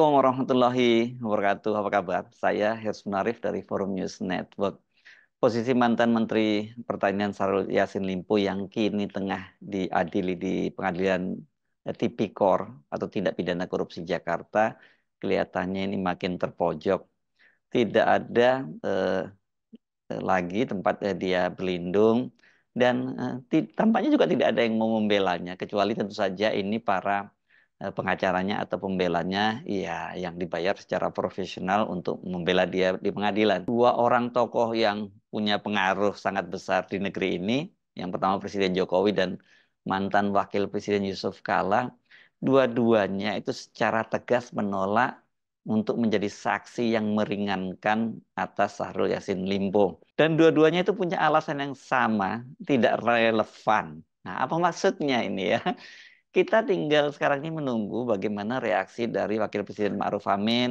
Assalamualaikum warahmatullahi wabarakatuh. Apa kabar? Saya Hersman Munarif dari Forum News Network. Posisi mantan Menteri Pertanian Sarul Yasin Limpo yang kini tengah diadili di pengadilan tipikor atau tindak pidana korupsi Jakarta kelihatannya ini makin terpojok. Tidak ada eh, eh lagi tempat eh, dia berlindung dan eh, tampaknya juga tidak ada yang mau membelanya kecuali tentu saja ini para Eh, pengacaranya atau pembelanya ya yang dibayar secara profesional untuk membela dia di pengadilan. Dua orang tokoh yang punya pengaruh sangat besar di negeri ini, yang pertama Presiden Jokowi dan mantan Wakil Presiden Yusuf Kala, dua-duanya itu secara tegas menolak untuk menjadi saksi yang meringankan atas Sahrul Yasin Limpo. Dan dua-duanya itu punya alasan yang sama, tidak relevan. Nah, apa maksudnya ini ya? Kita tinggal sekarang ini menunggu bagaimana reaksi dari Wakil Presiden Ma'ruf Amin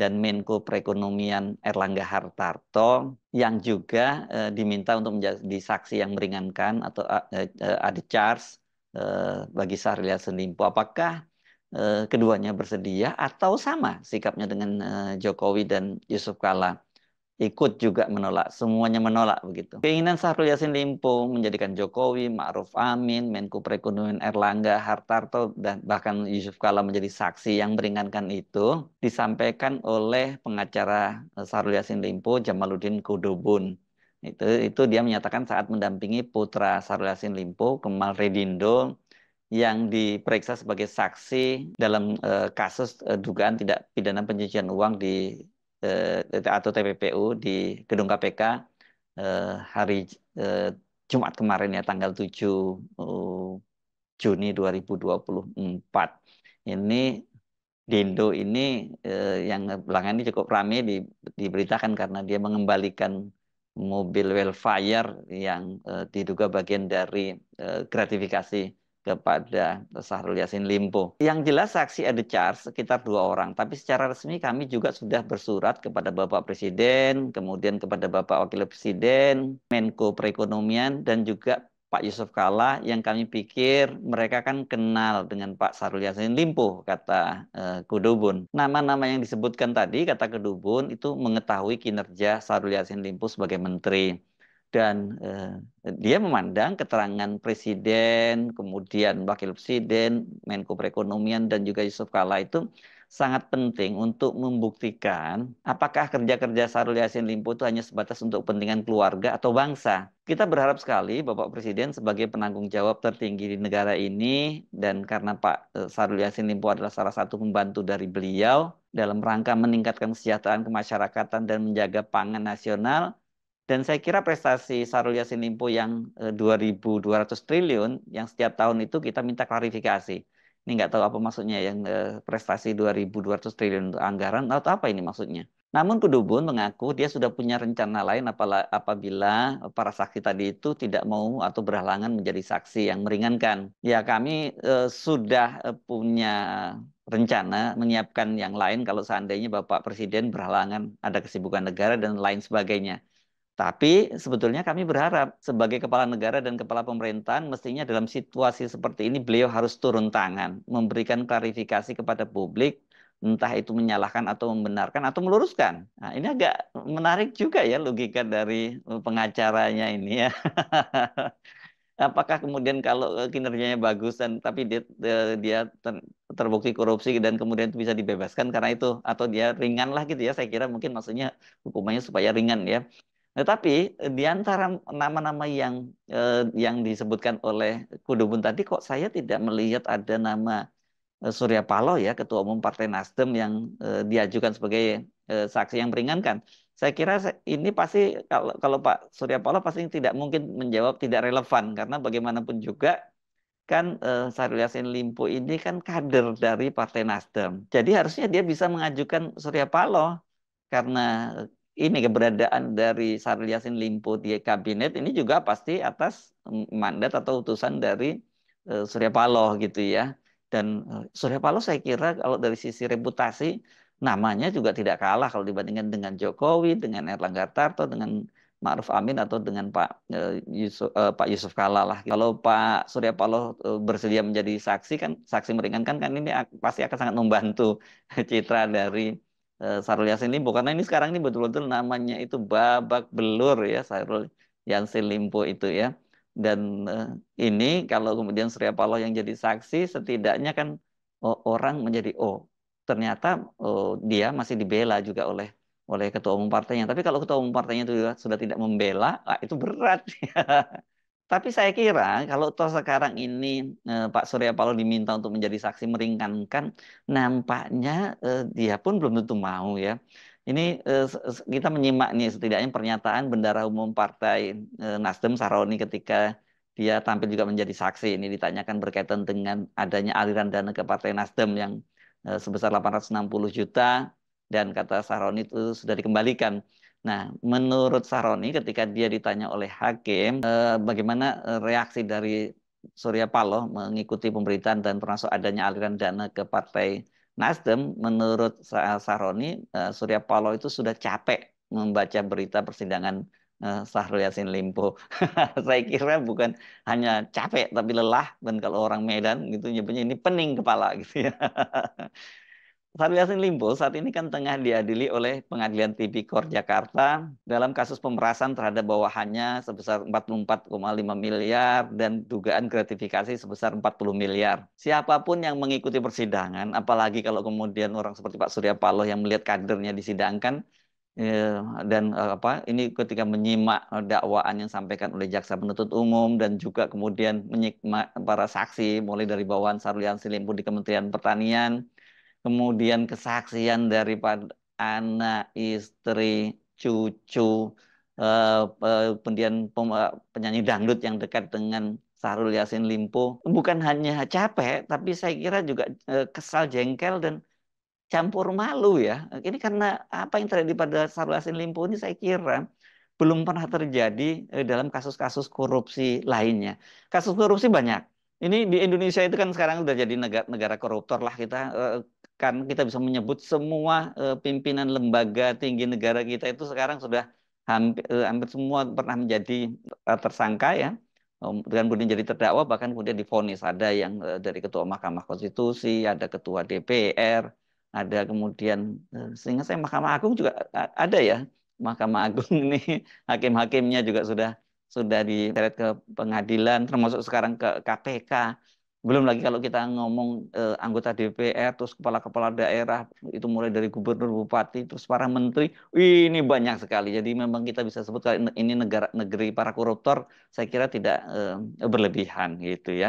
dan Menko Perekonomian Erlangga Hartarto yang juga eh, diminta untuk menjadi saksi yang meringankan atau eh, eh ada charge eh, bagi Syahrul Yassin Limpo. Apakah keduanya bersedia atau sama sikapnya dengan Jokowi dan Yusuf Kala? ikut juga menolak, semuanya menolak begitu. Keinginan Sahrul Yasin Limpo menjadikan Jokowi, Ma'ruf Amin, Menko Perekonomian Erlangga Hartarto dan bahkan Yusuf Kala menjadi saksi yang meringankan itu disampaikan oleh pengacara eh, Sahrul Yasin Limpo Jamaluddin Kudubun. Itu itu dia menyatakan saat mendampingi putra Sahrul Yasin Limpo Kemal Redindo yang diperiksa sebagai saksi dalam uh, kasus uh, dugaan tidak pidana pencucian uang di Eh, eh, atau TPPU di gedung KPK eh, hari eh, Jumat kemarin ya tanggal 7 Juni 2024. Ini Dindo ini eh, yang belakangan ini cukup ramai di, diberitakan karena dia mengembalikan mobil Wellfire yang diduga bagian dari gratifikasi kepada Sahrul Yasin Limpo. Yang jelas saksi ada charge sekitar dua orang, tapi secara resmi kami juga sudah bersurat kepada Bapak Presiden, kemudian kepada Bapak Wakil Presiden, Menko Perekonomian, dan juga Pak Yusuf Kala yang kami pikir mereka kan kenal dengan Pak Sarul Yasin Limpo kata eh, Kudubun. Nama-nama yang disebutkan tadi kata Kudubun itu mengetahui kinerja Sarul Yasin Limpo sebagai menteri dan eh, dia memandang keterangan presiden, kemudian wakil presiden, Menko Perekonomian dan juga Yusuf Kala itu sangat penting untuk membuktikan apakah kerja-kerja Sarul Yasin Limpo itu hanya sebatas untuk kepentingan keluarga atau bangsa. Kita berharap sekali Bapak Presiden sebagai penanggung jawab tertinggi di negara ini dan karena Pak eh, Sarul Yasin Limpo adalah salah satu pembantu dari beliau dalam rangka meningkatkan kesejahteraan kemasyarakatan dan menjaga pangan nasional, dan saya kira prestasi Sarul Yassin Limpo yang 2.200 eh, triliun yang setiap tahun itu kita minta klarifikasi. Ini nggak tahu apa maksudnya yang eh, prestasi 2.200 triliun untuk anggaran atau apa ini maksudnya. Namun Kudubun mengaku dia sudah punya rencana lain apabila para saksi tadi itu tidak mau atau berhalangan menjadi saksi yang meringankan. Ya kami eh, sudah punya rencana menyiapkan yang lain kalau seandainya Bapak Presiden berhalangan ada kesibukan negara dan lain sebagainya. Tapi sebetulnya kami berharap sebagai kepala negara dan kepala pemerintahan mestinya dalam situasi seperti ini beliau harus turun tangan, memberikan klarifikasi kepada publik, entah itu menyalahkan atau membenarkan atau meluruskan. Nah, ini agak menarik juga ya logika dari pengacaranya ini ya. Apakah kemudian kalau eh, kinerjanya bagus dan tapi dia eh, dia terbukti korupsi dan kemudian itu bisa dibebaskan karena itu atau dia ringan lah gitu ya saya kira mungkin maksudnya hukumannya supaya ringan ya tetapi eh, di antara nama-nama yang eh, yang disebutkan oleh Kudubun tadi kok saya tidak melihat ada nama eh, Surya Paloh ya ketua umum Partai Nasdem yang eh, diajukan sebagai eh, saksi yang meringankan. Saya kira ini pasti kalau kalau Pak Surya Paloh pasti tidak mungkin menjawab tidak relevan karena bagaimanapun juga kan eh, Syahrul Yasin Limpo ini kan kader dari Partai Nasdem. Jadi harusnya dia bisa mengajukan Surya Paloh karena ini keberadaan dari Syahrul Yassin Limpo di kabinet ini juga pasti atas mandat atau utusan dari uh, Surya Paloh gitu ya. Dan eh, Surya Paloh saya kira kalau dari sisi reputasi namanya juga tidak kalah kalau dibandingkan dengan Jokowi, dengan Erlangga Tarto, dengan Ma'ruf Amin atau dengan Pak eh, Yusuf, Pak Yusuf Kala lah. Kalau Pak Surya Paloh bersedia menjadi saksi kan saksi meringankan kan ini pasti akan sangat membantu citra dari Eh, Sarul Yasin Limpo karena ini sekarang ini betul-betul namanya itu babak belur ya Sarul Yasin Limpo itu ya dan eh, ini kalau kemudian Surya Paloh yang jadi saksi setidaknya kan orang menjadi oh ternyata oh, dia masih dibela juga oleh oleh ketua umum partainya tapi kalau ketua umum partainya itu sudah tidak membela ah, itu berat Tapi saya kira kalau toh sekarang ini eh, Pak Surya Paloh diminta untuk menjadi saksi meringankan, nampaknya eh, dia pun belum tentu mau ya. Ini eh, kita menyimak nih setidaknya pernyataan Bendara Umum Partai eh, Nasdem Saroni ketika dia tampil juga menjadi saksi. Ini ditanyakan berkaitan dengan adanya aliran dana ke Partai Nasdem yang eh, sebesar 860 juta dan kata Saroni itu sudah dikembalikan. Nah, menurut Saroni ketika dia ditanya oleh hakim eh, bagaimana eh, reaksi dari Surya Paloh mengikuti pemberitaan dan termasuk adanya aliran dana ke partai Nasdem, menurut Saroni eh, Surya Paloh itu sudah capek membaca berita persidangan eh, Sahrul Yasin Limpo. Saya kira bukan hanya capek tapi lelah dan kalau orang Medan gitu nyebutnya ini pening kepala gitu ya. Fahri Yasin Limpo saat ini kan tengah diadili oleh Pengadilan Tipikor Jakarta dalam kasus pemerasan terhadap bawahannya sebesar 44,5 miliar dan dugaan gratifikasi sebesar 40 miliar. Siapapun yang mengikuti persidangan, apalagi kalau kemudian orang seperti Pak Surya Paloh yang melihat kadernya disidangkan eh, dan eh, apa ini ketika menyimak eh, dakwaan yang disampaikan oleh jaksa penuntut umum dan juga kemudian menyimak para saksi mulai dari bawahan Syahrul Silimpu di Kementerian Pertanian kemudian kesaksian daripada anak, istri, cucu, eh, eh, kemudian eh, penyanyi dangdut yang dekat dengan Sarul Yasin Limpo. Bukan hanya capek, tapi saya kira juga kesal, jengkel, dan campur malu ya. Ini karena apa yang terjadi pada Sarul Yasin Limpo ini saya kira belum pernah terjadi dalam kasus-kasus korupsi lainnya. Kasus korupsi banyak. Ini di Indonesia itu kan sekarang sudah jadi negara, negara koruptor lah kita kan kita bisa menyebut semua uh, pimpinan lembaga tinggi negara kita itu sekarang sudah hampir, uh, hampir semua pernah menjadi uh, tersangka ya dengan kemudian jadi terdakwa bahkan kemudian difonis ada yang dari ketua Mahkamah Konstitusi ada ketua DPR ada kemudian sehingga saya Mahkamah Agung juga ada ya Mahkamah Agung ini hakim-hakimnya juga sudah sudah diseret ke pengadilan termasuk sekarang ke KPK belum lagi kalau kita ngomong eh, anggota DPR, terus kepala-kepala daerah, itu mulai dari gubernur, bupati, terus para menteri, ini banyak sekali. Jadi memang kita bisa sebut ini negara negeri para koruptor, saya kira tidak eh, berlebihan gitu ya.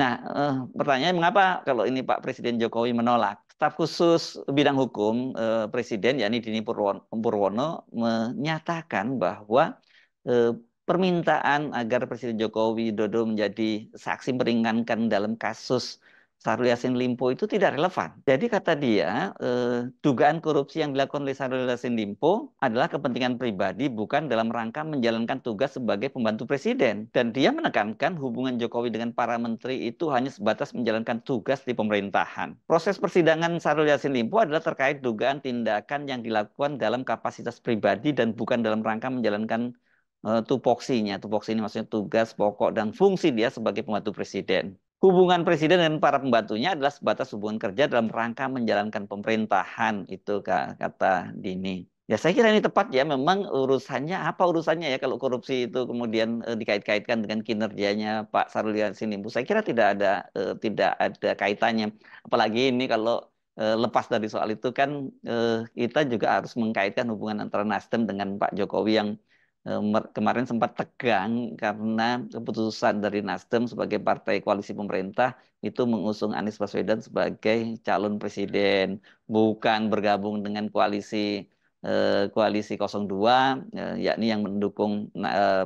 Nah, eh, pertanyaan mengapa kalau ini Pak Presiden Jokowi menolak? Staf khusus bidang hukum eh, Presiden, yakni Dini Purwono, Purwono menyatakan bahwa eh, permintaan agar Presiden Jokowi Dodo menjadi saksi meringankan dalam kasus Sarul Yasin Limpo itu tidak relevan. Jadi kata dia, eh, dugaan korupsi yang dilakukan oleh Sahrul Yassin Limpo adalah kepentingan pribadi bukan dalam rangka menjalankan tugas sebagai pembantu presiden. Dan dia menekankan hubungan Jokowi dengan para menteri itu hanya sebatas menjalankan tugas di pemerintahan. Proses persidangan Sarul Yasin Limpo adalah terkait dugaan tindakan yang dilakukan dalam kapasitas pribadi dan bukan dalam rangka menjalankan Eh, tupoksinya. Tupoksi ini maksudnya tugas pokok dan fungsi dia sebagai pembantu presiden. Hubungan presiden dan para pembantunya adalah sebatas hubungan kerja dalam rangka menjalankan pemerintahan itu kata Dini. Ya saya kira ini tepat ya memang urusannya apa urusannya ya kalau korupsi itu kemudian eh, dikait-kaitkan dengan kinerjanya Pak Sarul Yassin Sinimbu. Saya kira tidak ada eh, tidak ada kaitannya. Apalagi ini kalau eh, lepas dari soal itu kan eh, kita juga harus mengkaitkan hubungan antara Nasdem dengan Pak Jokowi yang Eh, kemarin sempat tegang karena keputusan dari Nasdem sebagai partai koalisi pemerintah itu mengusung Anies Baswedan sebagai calon presiden, bukan bergabung dengan koalisi eh, koalisi 02 eh, yakni yang mendukung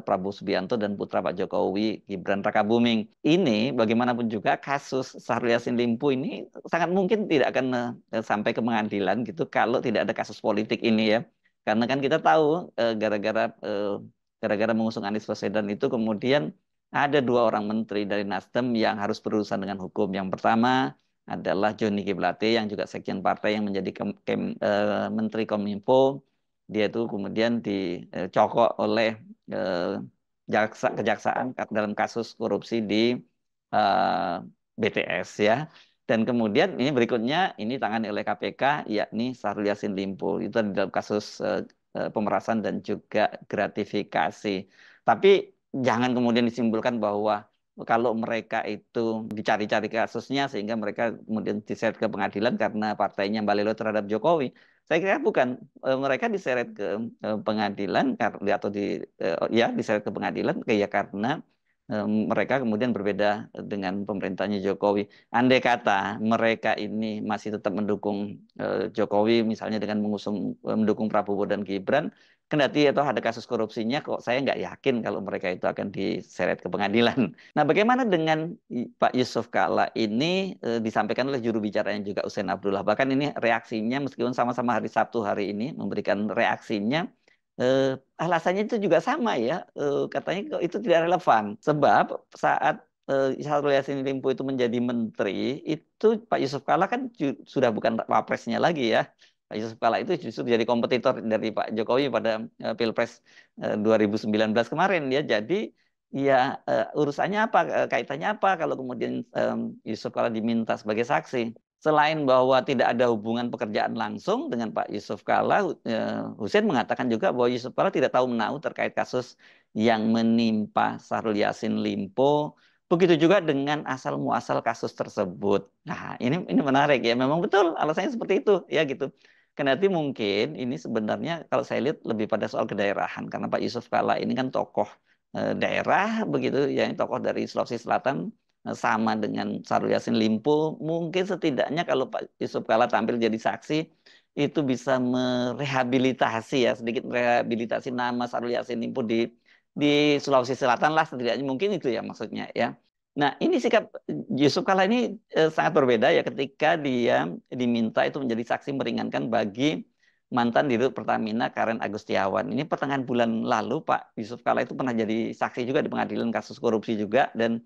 Prabowo Subianto dan putra Pak Jokowi Gibran Rakabuming. Ini bagaimanapun juga kasus Syahrul Yassin Limpo ini sangat mungkin tidak akan sampai ke pengadilan gitu kalau tidak ada kasus politik ini ya. Karena kan kita tahu eh, gara-gara eh, gara-gara mengusung Anies Baswedan itu kemudian ada dua orang menteri dari Nasdem yang harus berurusan dengan hukum. Yang pertama adalah Joni Kiblati yang juga sekjen partai yang menjadi kem, kem, e, menteri Kominfo. Dia itu kemudian dicokok oleh e, jaksa kejaksaan dalam kasus korupsi di e, BTS ya. Dan kemudian ini berikutnya ini tangan oleh KPK yakni Syahrul Yasin Limpo itu di dalam kasus eh, eh, pemerasan dan juga gratifikasi. Tapi jangan kemudian disimpulkan bahwa kalau mereka itu dicari-cari kasusnya sehingga mereka kemudian diseret ke pengadilan karena partainya balelo terhadap Jokowi. Saya kira bukan eh, mereka diseret ke pengadilan atau di ya diseret ke pengadilan ya karena Eh, mereka kemudian berbeda dengan pemerintahnya Jokowi. Andai kata mereka ini masih tetap mendukung eh, Jokowi, misalnya dengan mengusung eh, mendukung Prabowo dan Gibran, kendati atau ada kasus korupsinya, kok saya nggak yakin kalau mereka itu akan diseret ke pengadilan. Nah, bagaimana dengan Pak Yusuf Kala ini disampaikan oleh juru bicaranya juga Usain Abdullah. Bahkan ini reaksinya meskipun sama-sama hari Sabtu hari ini memberikan reaksinya Eh, alasannya itu juga sama ya, eh, katanya itu tidak relevan. Sebab saat eh, Syahrul Yassin Limpo itu menjadi menteri, itu Pak Yusuf Kala kan sudah bukan wapresnya lagi ya. Pak Yusuf Kala itu justru jadi kompetitor dari Pak Jokowi pada eh, Pilpres 2019 eh, kemarin ya. Jadi ya uh, urusannya apa kaitannya apa kalau kemudian um, Yusuf Kala diminta sebagai saksi selain bahwa tidak ada hubungan pekerjaan langsung dengan Pak Yusuf Kala, Hussein eh, mengatakan juga bahwa Yusuf Kala tidak tahu menahu terkait kasus yang menimpa Sarul Yasin Limpo. Begitu juga dengan asal muasal kasus tersebut. Nah, ini ini menarik ya. Memang betul alasannya seperti itu ya gitu. Kendati mungkin ini sebenarnya kalau saya lihat lebih pada soal kedaerahan karena Pak Yusuf Kala ini kan tokoh eh, daerah begitu yang tokoh dari Sulawesi Selatan sama dengan Syahrul Yasin Limpo, mungkin setidaknya kalau Pak Yusuf Kala tampil jadi saksi, itu bisa merehabilitasi ya, sedikit merehabilitasi nama Syahrul Yasin Limpo di di Sulawesi Selatan lah setidaknya mungkin itu ya maksudnya ya. Nah, ini sikap Yusuf Kala ini eh, sangat berbeda ya ketika dia diminta itu menjadi saksi meringankan bagi mantan dirut Pertamina Karen Agustiawan. Ini pertengahan bulan lalu Pak Yusuf Kala itu pernah jadi saksi juga di pengadilan kasus korupsi juga dan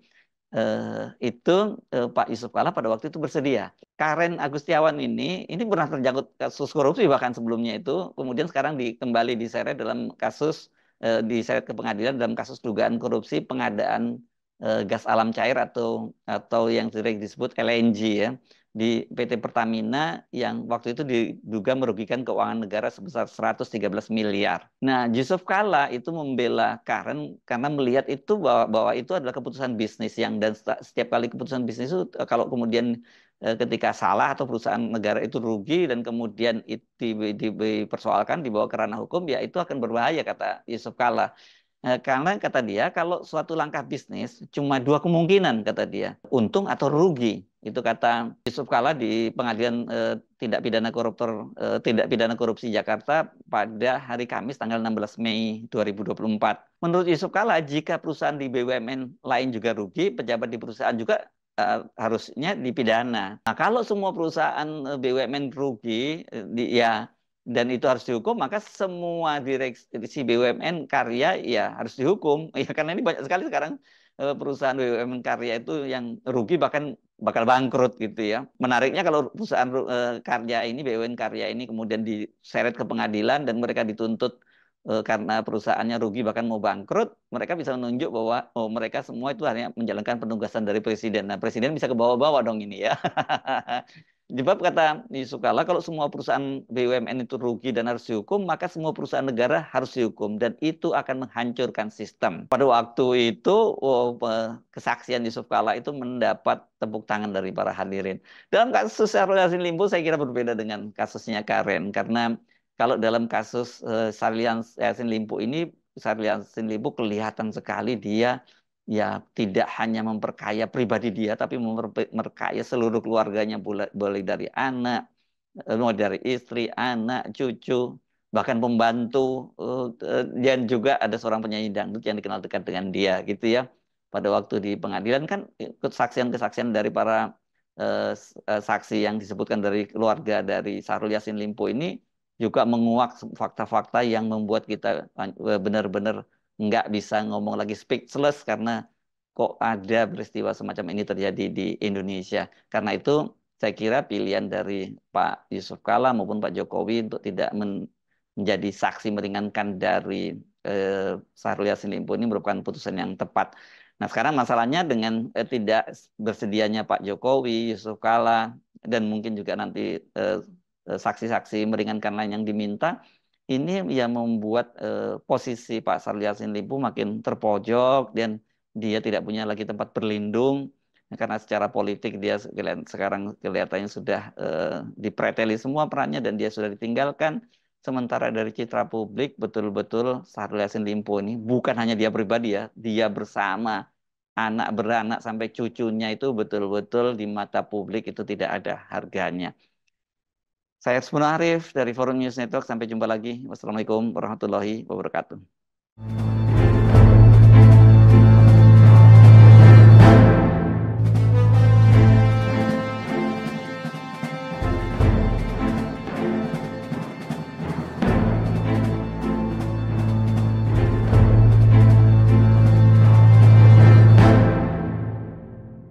eh, itu eh, Pak Yusuf Kala pada waktu itu bersedia. Karen Agustiawan ini ini pernah terjangkut kasus korupsi bahkan sebelumnya itu, kemudian sekarang di, kembali diseret dalam kasus eh, diseret ke pengadilan dalam kasus dugaan korupsi pengadaan eh, gas alam cair atau atau yang sering disebut LNG ya di PT Pertamina yang waktu itu diduga merugikan keuangan negara sebesar 113 miliar. Nah, Yusuf Kala itu membela Karen karena melihat itu bahwa, bahwa itu adalah keputusan bisnis yang dan setiap kali keputusan bisnis itu e, kalau kemudian e, ketika salah atau perusahaan negara itu rugi dan kemudian itu dipersoalkan dibawa ke ranah hukum ya itu akan berbahaya kata Yusuf Kala. Nah, karena kata dia kalau suatu langkah bisnis cuma dua kemungkinan kata dia, untung atau rugi. Itu kata Yusuf Kala di Pengadilan eh, Tindak Pidana Koruptor eh, Tindak Pidana Korupsi Jakarta pada hari Kamis tanggal 16 Mei 2024. Menurut Yusuf Kala jika perusahaan di BUMN lain juga rugi, pejabat di perusahaan juga eh, harusnya dipidana. Nah, kalau semua perusahaan eh, BUMN rugi, eh, di, ya dan itu harus dihukum maka semua direksi BUMN karya ya harus dihukum ya karena ini banyak sekali sekarang eh, perusahaan BUMN karya itu yang rugi bahkan bakal bangkrut gitu ya menariknya kalau perusahaan eh, karya ini BUMN karya ini kemudian diseret ke pengadilan dan mereka dituntut Eh, karena perusahaannya rugi bahkan mau bangkrut, mereka bisa menunjuk bahwa oh mereka semua itu hanya menjalankan penugasan dari presiden. Nah, presiden bisa ke bawah-bawah dong ini ya. Sebab kata Yusuf Kala, kalau semua perusahaan BUMN itu rugi dan harus dihukum, maka semua perusahaan negara harus dihukum. Dan itu akan menghancurkan sistem. Pada waktu itu, oh, kesaksian Yusuf Kala itu mendapat tepuk tangan dari para hadirin. Dalam kasus Syahrul Yassin Limpo, saya kira berbeda dengan kasusnya Karen. Karena kalau dalam kasus uh, eh, Sarlian Yasin Limpo ini Yasin Limpo kelihatan sekali dia ya tidak hanya memperkaya pribadi dia tapi memperkaya seluruh keluarganya boleh dari anak eh, mulai dari istri, anak, cucu, bahkan pembantu eh, dan juga ada seorang penyanyi dangdut yang dikenal dekat dengan dia gitu ya. Pada waktu di pengadilan kan kesaksian-kesaksian dari para eh, saksi yang disebutkan dari keluarga dari Sarul Yasin Limpo ini juga menguak fakta-fakta yang membuat kita eh, benar-benar nggak bisa ngomong lagi speechless karena kok ada peristiwa semacam ini terjadi di Indonesia. Karena itu saya kira pilihan dari Pak Yusuf Kala maupun Pak Jokowi untuk tidak men menjadi saksi meringankan dari eh, Syahrul Yassin Limpo ini merupakan putusan yang tepat. Nah sekarang masalahnya dengan eh, tidak bersedianya Pak Jokowi, Yusuf Kala, dan mungkin juga nanti eh, Eh, saksi-saksi meringankan lain yang diminta ini yang membuat eh, posisi Pak Sarli Yassin Limpo makin terpojok dan dia tidak punya lagi tempat berlindung ya, karena secara politik dia sekarang kelihatannya sudah eh, dipreteli semua perannya dan dia sudah ditinggalkan sementara dari citra publik betul-betul Sarli Yassin Limpo ini bukan hanya dia pribadi ya dia bersama anak beranak sampai cucunya itu betul-betul di mata publik itu tidak ada harganya. Saya Eksmun Arif dari Forum News Network. Sampai jumpa lagi. Wassalamualaikum warahmatullahi wabarakatuh.